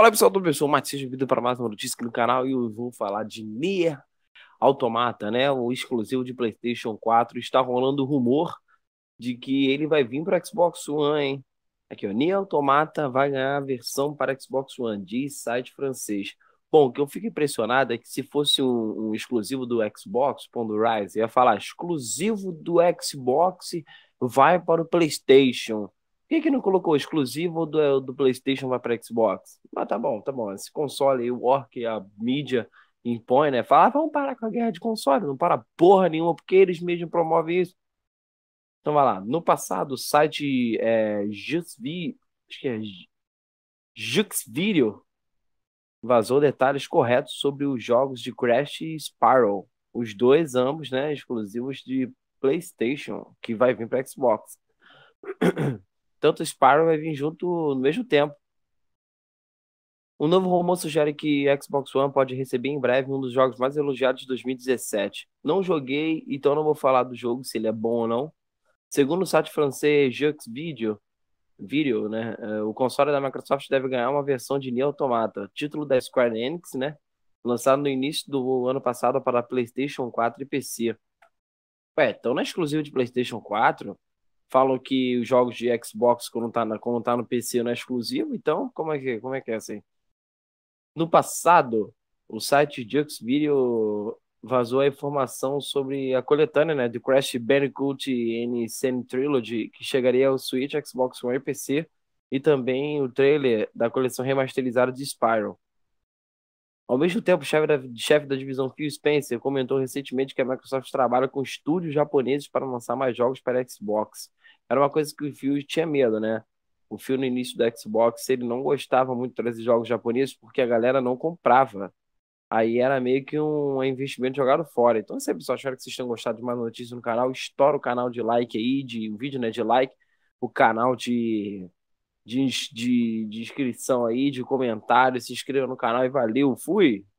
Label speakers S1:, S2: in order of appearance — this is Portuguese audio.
S1: Fala pessoal, tudo pessoal, Matias, bem-vindo para mais uma notícia aqui no canal e eu vou falar de Nier Automata, né? O exclusivo de PlayStation 4. Está rolando rumor de que ele vai vir para Xbox One, hein? Aqui, ó, Nier Automata vai ganhar a versão para Xbox One, diz site francês. Bom, o que eu fico impressionado é que se fosse um, um exclusivo do Xbox, pondo Rise, ia falar exclusivo do Xbox vai para o PlayStation que, que não colocou exclusivo do, eh, do PlayStation vai para Xbox? Mas ah, tá bom, tá bom. Esse console aí, o War que a mídia impõe, né? Fala, ah, vamos parar com a guerra de console. Não para porra nenhuma, porque eles mesmos promovem isso. Então vai lá. No passado, o site é, eh, Video acho que é Juxvideo, vazou detalhes corretos sobre os jogos de Crash e Spiral. Os dois, ambos, né, exclusivos de PlayStation, que vai vir para Xbox. Tanto Spyro vai vir junto no mesmo tempo. Um novo rumor sugere que Xbox One pode receber em breve um dos jogos mais elogiados de 2017. Não joguei, então não vou falar do jogo, se ele é bom ou não. Segundo o site francês Jux Video, Video, né, é, o console da Microsoft deve ganhar uma versão de Nier Automata, título da Square Enix, né, lançado no início do ano passado para PlayStation 4 e PC. Ué, então não é exclusivo de PlayStation 4? falam que os jogos de Xbox, quando tá, na, quando tá no PC, não é exclusivo. Então, como é que, como é, que é assim? No passado, o site Jux Video vazou a informação sobre a coletânea né, do Crash Bandicoot N Trilogy, que chegaria ao Switch, Xbox One e PC, e também o trailer da coleção remasterizada de Spyro. Ao mesmo tempo, o chefe da, chefe da divisão Phil Spencer comentou recentemente que a Microsoft trabalha com estúdios japoneses para lançar mais jogos para Xbox era uma coisa que o Phil tinha medo, né? O Phil no início do Xbox, ele não gostava muito de trazer jogos japoneses porque a galera não comprava. Aí era meio que um investimento jogado fora. Então, se a pessoa achar que vocês tenham gostado de mais notícias no canal, estoura o canal de like aí, de o vídeo, né, de like, o canal de de, de, de, inscrição aí, de comentário. Se inscreva no canal e valeu, fui!